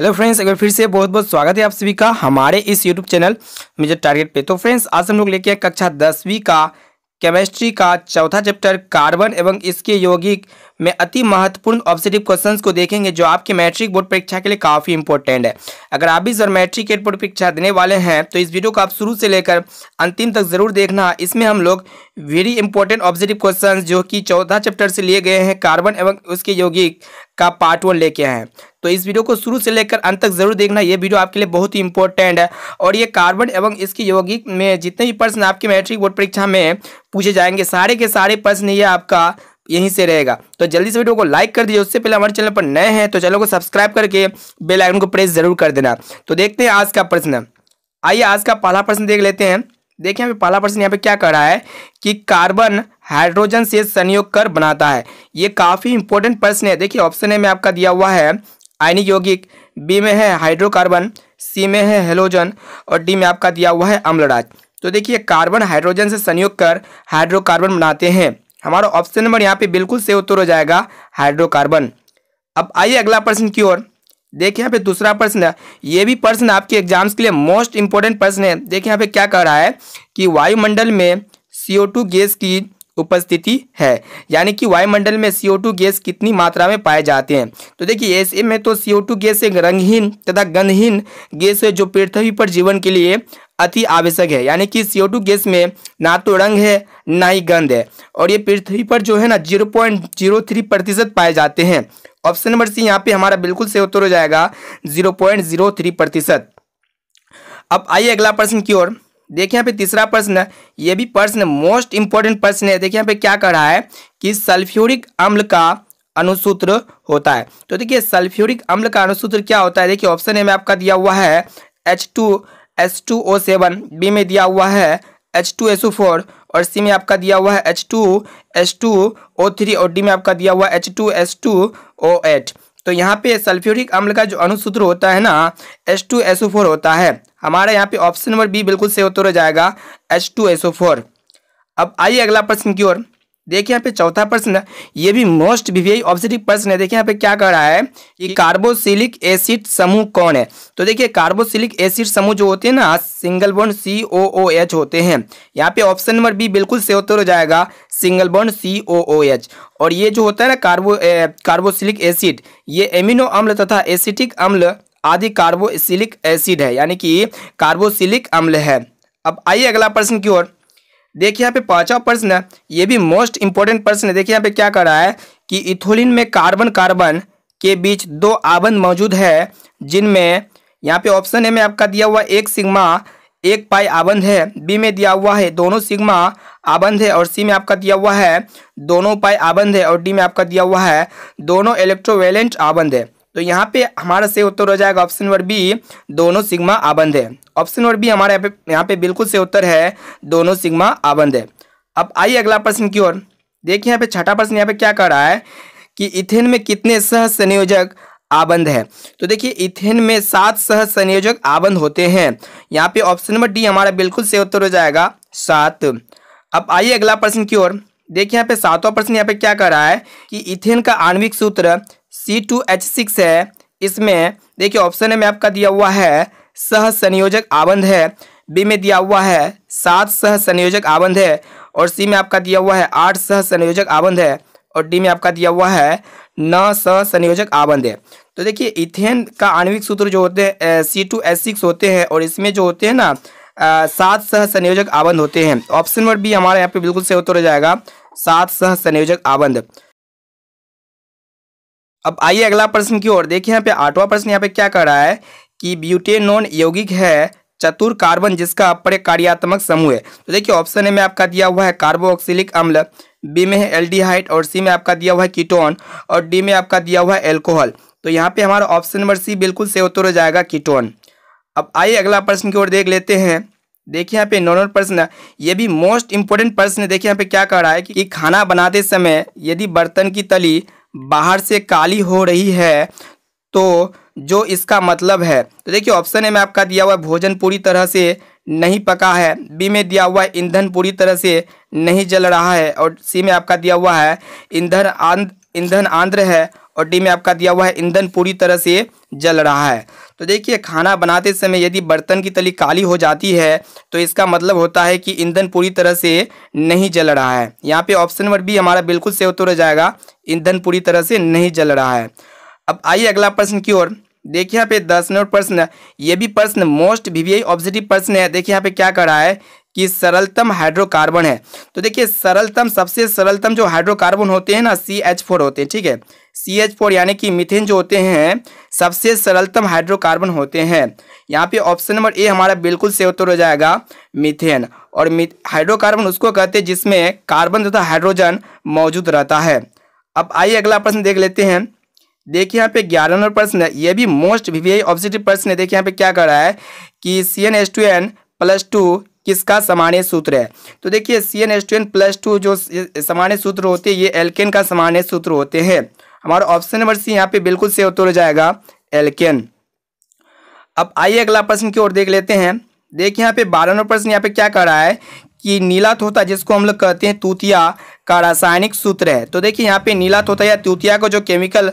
hello friends एक बार फिर से बहुत बहुत स्वागत है आप सभी का हमारे इस यूट्यूब चैनल मेजर टारगेट पे तो फ्रेंड्स आज हम लोग लेके आए कक्षा दसवीं का केमिस्ट्री का चौथा चैप्टर कार्बन एवं इसके यौगिक में अति महत्वपूर्ण ऑब्जेक्टिव क्वेश्चन को देखेंगे जो आपके मैट्रिक बोर्ड परीक्षा के लिए काफ़ी इंपॉर्टेंट है अगर आप भी सर मैट्रिक एट बोर्ड परीक्षा देने वाले हैं तो इस वीडियो को आप शुरू से लेकर अंतिम तक जरूर देखना इसमें हम लोग वेरी इंपॉर्टेंट ऑब्जेक्टिव क्वेश्चन जो कि चौदह चैप्टर से लिए गए हैं कार्बन एवं उसके यौगिक का पार्ट वन लेके आए हैं तो इस वीडियो को शुरू से लेकर अंत तक जरूर देखना ये वीडियो आपके लिए बहुत ही इंपॉर्टेंट है और ये कार्बन एवं इसके यौगिक में जितने भी प्रश्न आपके मैट्रिक बोर्ड परीक्षा में पूछे जाएंगे सारे के सारे प्रश्न ये आपका यहीं से रहेगा तो जल्दी से वीडियो को लाइक कर दीजिए उससे पहले हमारे चैनल पर नए हैं तो चैनल को सब्सक्राइब करके बेल आइकन को प्रेस जरूर कर देना तो देखते हैं आज का प्रश्न आइए आज का पहला प्रश्न देख लेते हैं देखिए यहाँ पे पहला प्रश्न यहाँ पे क्या कर रहा है कि कार्बन हाइड्रोजन से संयोग कर बनाता है ये काफ़ी इंपॉर्टेंट प्रश्न है देखिए ऑप्शन ए में आपका दिया हुआ है आयनिक यौगिक बी में है हाइड्रोकार्बन सी में है हेलोजन और डी में आपका दिया हुआ है अम्लराज तो देखिए कार्बन हाइड्रोजन से संयोग कर हाइड्रोकार्बन बनाते हैं हमारा ऑप्शन नंबर यहाँ पे बिल्कुल सही उत्तर हो जाएगा हाइड्रोकार्बन अब आइए अगला प्रश्न की ओर देखिए यहाँ पे दूसरा प्रश्न है ये भी प्रश्न आपके एग्जाम्स के लिए मोस्ट इंपॉर्टेंट प्रश्न है देखिए यहाँ पे क्या कह रहा है कि वायुमंडल में सीओ गैस की उपस्थिति है यानी कि वायुमंडल में सीओ गैस कितनी मात्रा में पाए जाते हैं तो देखिए ऐसे में तो सीओ गैस एक रंगहीन तथा गंधहीन गैस है जो पृथ्वी पर जीवन के लिए अति आवश्यक है यानी कि सीओ गैस में ना तो रंग है ना ही गंध है और ये पृथ्वी पर जो है ना जीरो पॉइंट जीरो थ्री प्रतिशत पाए जाते हैं ऑप्शन नंबर सी यहाँ पे हमारा बिल्कुल सही उत्तर हो जाएगा जीरो पॉइंट जीरो थ्री प्रतिशत अब आइए अगला प्रश्न की ओर देखिए यहाँ पे तीसरा प्रश्न ये भी प्रश्न मोस्ट इंपॉर्टेंट प्रश्न है देखिए यहाँ पे क्या कर रहा है कि सल्फ्यूरिक अम्ल का अनुसूत्र होता है तो देखिए सल्फ्यूरिक अम्ल का अनुसूत्र क्या होता है देखिए ऑप्शन ए में आपका दिया हुआ है H two H two O seven B में दिया हुआ है H two S O four और सी में आपका दिया हुआ है H two S two O three और डी में आपका दिया हुआ H two S two O eight तो यहाँ पे सल्फ्यूरिक अम्ल का जो अनुसूत्र होता है ना H two S O four होता है हमारा यहाँ पे ऑप्शन नंबर बी बिल्कुल सही उत्तर रह जाएगा H two S O four अब आइए अगला प्रश्न की ओर देखिए यहाँ पे चौथा प्रश्न है ये भी मोस्ट वीवीआई ऑब्जेटिव प्रश्न है देखिए यहाँ पे क्या कह रहा है कि कार्बोसिलिक एसिड समूह कौन है तो देखिए कार्बोसिलिक एसिड समूह जो होते हैं ना single bond C O O H होते हैं यहाँ पे ऑप्शन नंबर बी बिल्कुल से उत्तर हो जाएगा single bond C O O H और ये जो होता है ना कार्बो कार्बोसिलिक एसिड ये एमिनो अम्ल तथा एसिटिक अम्ल आदि कार्बोसिलिक एसिड है यानी कि कार्बोसिलिक अम्ल है अब आइए अगला प्रश्न की ओर देखिए यहाँ पे पांचवा प्रश्न है ये भी मोस्ट इंपॉर्टेंट प्रश्न है देखिए यहाँ पे क्या कर रहा है कि इथोलिन में कार्बन कार्बन के बीच दो आबंद मौजूद है जिनमें यहाँ पे ऑप्शन ए में आपका दिया हुआ एक सिग्मा एक पाई आबंध है बी में दिया हुआ है दोनों सिग्मा आबंध है और सी में आपका दिया हुआ है दोनों पाई आबंध है और डी में आपका दिया हुआ है दोनों इलेक्ट्रोवेलेंट आबंध है तो यहाँ पे हमारा से उत्तर हो जाएगा ऑप्शन नंबर बी दोनों सिग्मा आबंद है ऑप्शन नंबर बी हमारे यहाँ पे बिल्कुल से उत्तर है दोनों सिग्मा आबंद है अब आइए अगला प्रश्न की ओर देखिए यहाँ पे छठा प्रश्न यहाँ पे क्या कर रहा है कि इथेन में कितने सह संयोजक आबंद है तो देखिए इथेन में सात सह संयोजक आबंद होते हैं यहाँ पे ऑप्शन नंबर डी हमारा बिल्कुल से उत्तर हो जाएगा सात अब आइए अगला प्रश्न की ओर देखिए यहाँ पे सातवां प्रश्न यहाँ पे क्या कर रहा है कि इथेन का आणविक सूत्र सी टू एच सिक्स है इसमें देखिए ऑप्शन में आपका दिया हुआ है सह संयोजक आबंध है बी में दिया हुआ है सात सह संयोजक आबंध है और सी में आपका दिया हुआ है आठ सह संयोजक आबंध है और डी में आपका दिया हुआ है न सह संयोजक आबंध है तो देखिए इथेन का आणविक सूत्र जो होते हैं सी टू सिक्स होते हैं और इसमें जो होते हैं ना सात सह संयोजक आबंध होते हैं ऑप्शन नंबर बी हमारे यहाँ पे बिल्कुल सही उत्तर हो जाएगा सात सह संयोजक आबंध अब आइए अगला प्रश्न की ओर देखिए यहाँ पे आठवां प्रश्न यहाँ पे क्या कर रहा है कि ब्यूटेनोन यौगिक है चतुर कार्बन जिसका कार्यात्मक समूह है तो देखिए ऑप्शन ए में आपका दिया हुआ है कार्बोक्सिलिक अम्ल बी में है एल्डिहाइड और सी में आपका दिया हुआ है कीटोन और डी में आपका दिया हुआ है एल्कोहल तो यहाँ पे हमारा ऑप्शन नंबर सी बिल्कुल से उत्तर हो जाएगा कीटोन अब आइए अगला प्रश्न की ओर देख लेते हैं देखिए यहाँ पे नॉर्मल प्रश्न ये भी मोस्ट इंपॉर्टेंट प्रश्न देखिए यहाँ पे क्या कह रहा है कि खाना बनाते समय यदि बर्तन की तली बाहर से काली हो रही है तो जो इसका मतलब है तो देखिए ऑप्शन ए में आपका दिया हुआ भोजन पूरी तरह से नहीं पका है बी में दिया हुआ है ईंधन पूरी तरह से नहीं जल रहा है और सी में आपका दिया हुआ है ईंधन आंध ईंधन आंध्र है और डी में आपका दिया हुआ है ईंधन पूरी तरह से जल रहा है तो देखिए खाना बनाते समय यदि बर्तन की तली काली हो जाती है तो इसका मतलब होता है कि ईंधन पूरी तरह से नहीं जल रहा है यहाँ पे ऑप्शन नंबर बी हमारा बिल्कुल से रह जाएगा ईंधन पूरी तरह से नहीं जल रहा है अब आइए अगला प्रश्न की ओर देखिए यहाँ पे दस नंबर प्रश्न ये भी प्रश्न मोस्ट वी ऑब्जेक्टिव प्रश्न है देखिए यहाँ पे क्या कर रहा है कि सरलतम हाइड्रोकार्बन है तो देखिए सरलतम सबसे सरलतम जो हाइड्रोकार्बन होते हैं ना सी एच फोर होते हैं ठीक है सी एच फोर यानी कि मिथेन जो होते हैं सबसे सरलतम हाइड्रोकार्बन होते हैं यहाँ पे ऑप्शन नंबर ए हमारा बिल्कुल से उत्तर हो जाएगा मिथेन और हाइड्रोकार्बन उसको कहते हैं जिसमें कार्बन तथा हाइड्रोजन मौजूद रहता है अब आइए अगला प्रश्न देख लेते हैं देखिए यहाँ पे ग्यारह नंबर प्रश्न है ये भी most V V I objective प्रश्न है देखिए यहाँ पे क्या कर रहा है कि C N S two N plus two किसका सामान्य सूत्र है तो देखिए C N S two N plus two जो सामान्य सूत्र होते हैं ये एल्केन का सामान्य सूत्र होते हैं हमारा ऑप्शन नंबर सी यहाँ पे बिल्कुल से उत्तर हो जाएगा एल्केन अब आइए अगला प्रश्न की ओर देख लेते हैं देखिए यहाँ पे बारह नंबर प्रश्न यहाँ पे क्या कर रहा है कि नीला तोता जिसको हम लोग कहते हैं तूतिया का रासायनिक सूत्र है तो देखिए यहाँ पे नीला तोता या तूतिया का जो केमिकल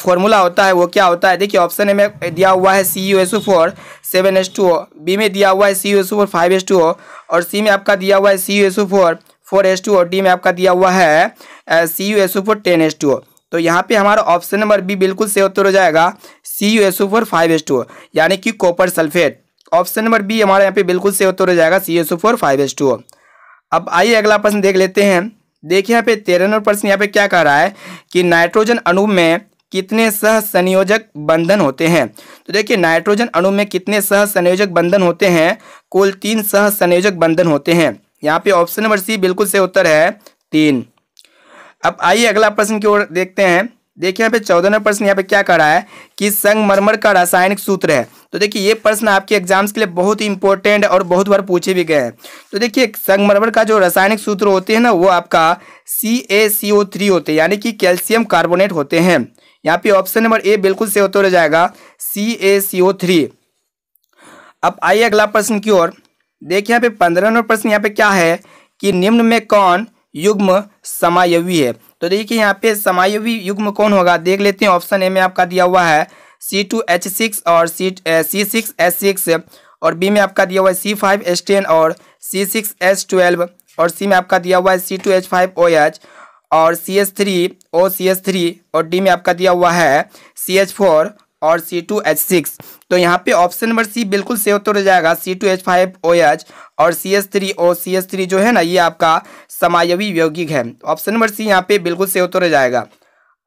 फॉर्मूला होता है वो क्या होता है देखिए ऑप्शन ए में दिया हुआ है C U S U four seven S two O B में दिया हुआ है C U S U four five S two O और सी में आपका दिया हुआ है C U S U four four S two O D में आपका दिया हुआ है C U S U four ten S two O तो यहाँ पे हमारा ऑप्शन नंबर बी बिल्कुल सही उत्तर हो जाएगा C U S O four five S two यानी कि copper sulphate option number B हमारा यहाँ पे बिल्कुल सही उत्तर हो जाएगा C S O four five S two अब आइए अगला प्रश्न देख लेते हैं देखिए यहाँ पे तेरह नंबर प्रश्न यहाँ पे क्या कह रहा है कि नाइट्रोजन अणु में कितने सह संयोजक बंधन होते हैं तो देखिए नाइट्रोजन अणु में कितने सह संयोजक बंधन होते हैं कुल तीन सह संयोजक बंधन होते हैं यहाँ पे ऑप्शन नंबर सी बिल्कुल से उत्तर है तीन अब आइए अगला प्रश्न की ओर देखते हैं देखिए यहाँ पे चौदह नंबर प्रश्न यहाँ पे क्या कर रहा है कि संगमरमर का रासायनिक सूत्र है तो देखिए ये प्रश्न आपके एग्जाम्स के लिए बहुत ही इंपॉर्टेंट और बहुत बार पूछे भी गए हैं तो देखिए संगमरमर का जो रासायनिक सूत्र होते हैं ना वो आपका सी ए सी ओ थ्री होते हैं यानी कि कैल्शियम कार्बोनेट होते हैं यहाँ पे ऑप्शन नंबर ए बिल्कुल से होता रह जाएगा सी ए सी ओ थ्री अब आइए अगला प्रश्न की ओर देखिए यहाँ पे पंद्रह नंबर प्रश्न यहाँ पे क्या है कि निम्न में कौन युग्म समायवी है तो देखिए यहाँ पे समायवी युग्म कौन होगा देख लेते हैं ऑप्शन ए में आपका दिया हुआ है सी टू एच सिक्स और C C six H six और बी में आपका दिया हुआ है सी फाइव एच टेन और सी सिक्स एच ट्वेल्व और सी में आपका दिया हुआ है C two H five O H और C H three O C H three और डी में आपका दिया हुआ है सी एच फोर और सी टू एच सिक्स तो यहाँ पे ऑप्शन नंबर सी बिल्कुल सही उत्तर हो जाएगा C two H five O H और C S three O C S three जो है ना ये आपका समायवी यौगिक है ऑप्शन नंबर सी यहाँ पे बिल्कुल सही उत्तर हो जाएगा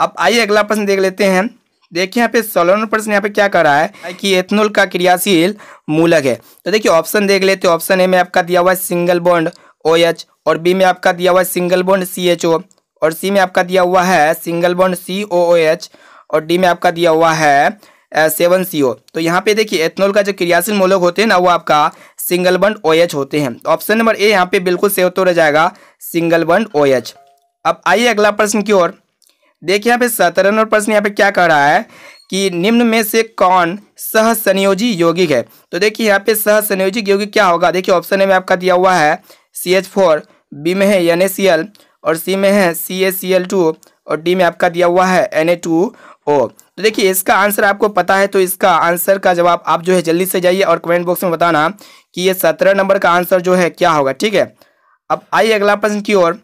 अब आइए अगला प्रश्न देख लेते हैं देखिए यहाँ पे सोलह प्रश्न यहाँ पे क्या कर रहा है कि एथनोल का क्रियाशील मूलक है तो देखिए ऑप्शन देख लेते हैं ऑप्शन ए में आपका दिया हुआ है सिंगल बॉन्ड ओ एच और बी में आपका दिया हुआ है single bond C H O और सी में आपका दिया हुआ है single bond C O O H और डी में आपका दिया हुआ है सेवन सी ओ तो यहाँ पे देखिए एथनॉल का जो क्रियाशील मोलक होते हैं ना वो आपका सिंगल बंड ओ एच होते हैं तो ऑप्शन नंबर ए यहाँ पे बिल्कुल सेव तो रह जाएगा सिंगल बंड ओ एच अब आइए अगला प्रश्न की ओर देखिए यहाँ पे सत्रह नंबर प्रश्न यहाँ पे क्या कह रहा है कि निम्न में से कौन सह संयोजी यौगिक है तो देखिए यहाँ पे सह संयोजी यौगिक क्या होगा देखिए ऑप्शन ए में आपका दिया हुआ है सी एच फोर बी में है एन ए सी एल और सी में है C A C L two और डी में आपका दिया हुआ है एन ए टू ओ तो देखिए इसका आंसर आपको पता है तो इसका आंसर का जवाब आप जो है जल्दी से जाइए और कमेंट बॉक्स में बताना कि ये सत्रह नंबर का आंसर जो है क्या होगा ठीक है अब आइए अगला प्रश्न की ओर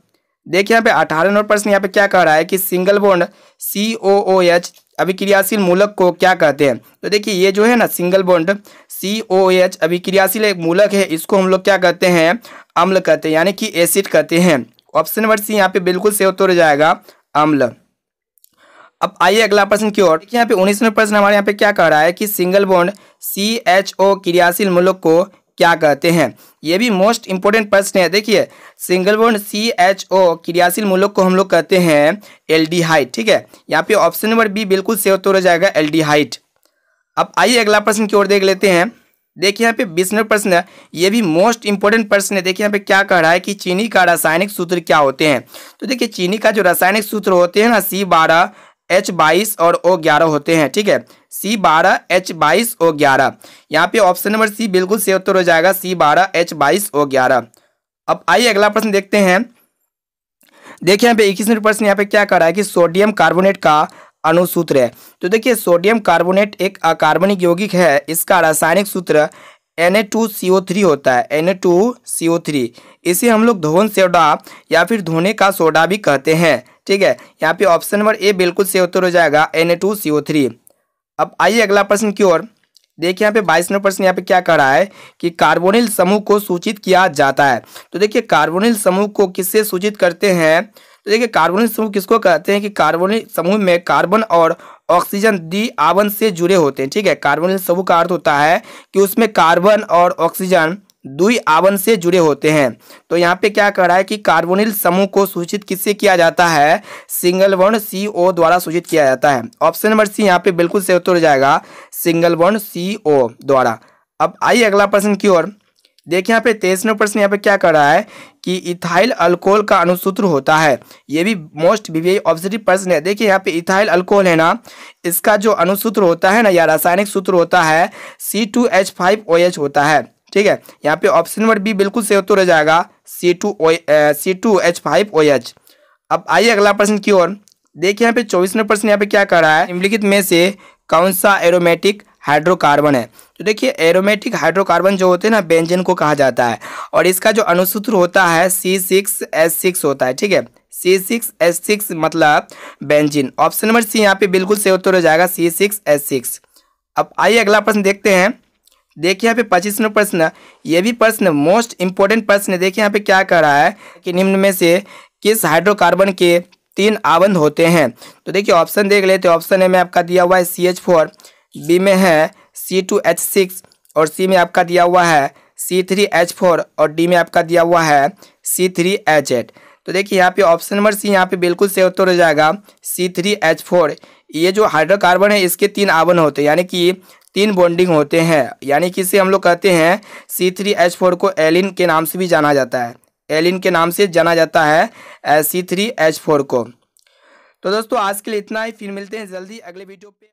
देखिए यहाँ पे अठारह नंबर प्रश्न यहाँ पे क्या कह रहा है कि single bond C O O H अभिक्रियाशील मूलक को क्या कहते हैं तो देखिए ये जो है ना single bond C O H अभिक्रियाशील एक मूलक है इसको हम लोग क्या कहते हैं अम्ल कहते हैं यानी कि एसिड कहते हैं ऑप्शन नंबर सी यहाँ पे बिल्कुल से उत्तर जाएगा अम्ल अब आइए अगला प्रश्न की ओर देखिए यहाँ पे उन्नीसवें प्रश्न हमारे यहाँ पे क्या कह रहा है कि single bond C H O क्रियाशील मूलक को क्या कहते हैं ये भी मोस्ट इंपॉर्टेंट प्रश्न है देखिए single bond C H O क्रियाशील मूलक को हम लोग कहते हैं एल डी हाइट ठीक है यहाँ पे ऑप्शन नंबर बी बिल्कुल सेव तो रह जाएगा एल डी हाइट अब आइए अगला प्रश्न की ओर देख लेते हैं देखिए यहाँ पे नंबर प्रश्न है ये भी मोस्ट इंपॉर्टेंट प्रश्न है देखिए यहाँ पे क्या कह रहा है कि चीनी का रासायनिक सूत्र क्या होते हैं तो देखिए चीनी का जो रासायनिक सूत्र होते हैं ना सी बारह एच बाईस और ओ ग्यारह होते हैं ठीक है सी बारह एच बाईस ओ ग्यारह यहाँ पे ऑप्शन नंबर सी बिल्कुल सही उत्तर हो जाएगा सी बारह एच बाईस ओ ग्यारह अब आइए अगला प्रश्न देखते हैं देखिए यहाँ पे इक्कीस नंबर प्रश्न यहाँ पे क्या कर रहा है कि सोडियम कार्बोनेट का अनुसूत्र है तो देखिए सोडियम कार्बोनेट एक अकार्बनिक यौगिक है इसका रासायनिक सूत्र Na2CO3 होता है Na2CO3 इसे हम लोग धोन सोडा या फिर धोने का सोडा भी कहते हैं ठीक है यहाँ पे ऑप्शन नंबर ए बिल्कुल सही उत्तर हो जाएगा Na2CO3 अब आइए अगला प्रश्न की ओर देखिए यहाँ पे बाईस नंबर प्रश्न यहाँ पे क्या कह रहा है कि कार्बोनिल समूह को सूचित किया जाता है तो देखिए कार्बोनिल समूह को किससे सूचित करते हैं तो देखिए कार्बोनिल समूह किसको कहते हैं कि कार्बोनिल समूह में कार्बन और ऑक्सीजन दी आवन से जुड़े होते हैं ठीक है कार्बन समूह का अर्थ होता है कि उसमें कार्बन और ऑक्सीजन दुई आवन से जुड़े होते हैं तो यहाँ पे क्या कह रहा है कि कार्बोनिल समूह को सूचित किससे किया जाता है सिंगल वर्ण सी ओ द्वारा सूचित किया जाता है ऑप्शन नंबर सी यहाँ पे बिल्कुल सही उत्तर जाएगा सिंगल वर्ण सी ओ द्वारा अब आइए अगला प्रश्न की ओर देखिए यहाँ पे तेईसवें प्रश्न यहाँ पे क्या कर रहा है कि इथाइल अल्कोहल का अनुसूत्र होता है ये भी मोस्ट वीवीआई ऑब्जेक्टिव प्रश्न है देखिए यहाँ पे इथाइल अल्कोहल है ना इसका जो अनुसूत्र होता है ना या रासायनिक सूत्र होता है C two H five O H होता है ठीक है यहाँ पे ऑप्शन नंबर बी बिल्कुल सही उत्तर हो जाएगा C two O C two H five O H अब आइए अगला प्रश्न की ओर देखिए यहाँ पे चौबीसवें प्रश्न यहाँ पे क्या कर रहा है निम्नलिखित में से कौन सा एरोमेटिक हाइड्रोकार्बन है तो देखिए एरोमेटिक हाइड्रोकार्बन जो होते हैं ना बेंजन को कहा जाता है और इसका जो अनुसूत्र होता है सी सिक्स एस सिक्स होता है ठीक है सी सिक्स एस सिक्स मतलब बेंजिन ऑप्शन नंबर सी यहाँ पे बिल्कुल सही उत्तर हो जाएगा सी सिक्स एस सिक्स अब आइए अगला प्रश्न देखते हैं देखिए यहाँ पे पच्चीस नंबर प्रश्न ये भी प्रश्न मोस्ट इंपॉर्टेंट प्रश्न है देखिए यहाँ पे क्या कर रहा है कि निम्न में से किस हाइड्रोकार्बन के तीन आवंद होते हैं तो देखिए ऑप्शन देख लेते हैं ऑप्शन है में आपका दिया हुआ है सी एच फोर बी में है सी टू एच सिक्स और सी में आपका दिया हुआ है सी थ्री एच फोर और डी में आपका दिया हुआ है सी थ्री एच एट तो देखिए यहाँ पे ऑप्शन नंबर सी यहाँ पे बिल्कुल सही उत्तर हो जाएगा सी थ्री एच फोर ये जो हाइड्रोकार्बन है इसके तीन आवन होते हैं यानी कि तीन बॉन्डिंग होते हैं यानी कि इसे हम लोग कहते हैं सी थ्री एच फोर को एलिन के नाम से भी जाना जाता है एलिन के नाम से जाना जाता है सी थ्री एच फोर को तो दोस्तों आज के लिए इतना ही फिर मिलते हैं जल्दी अगले वीडियो पे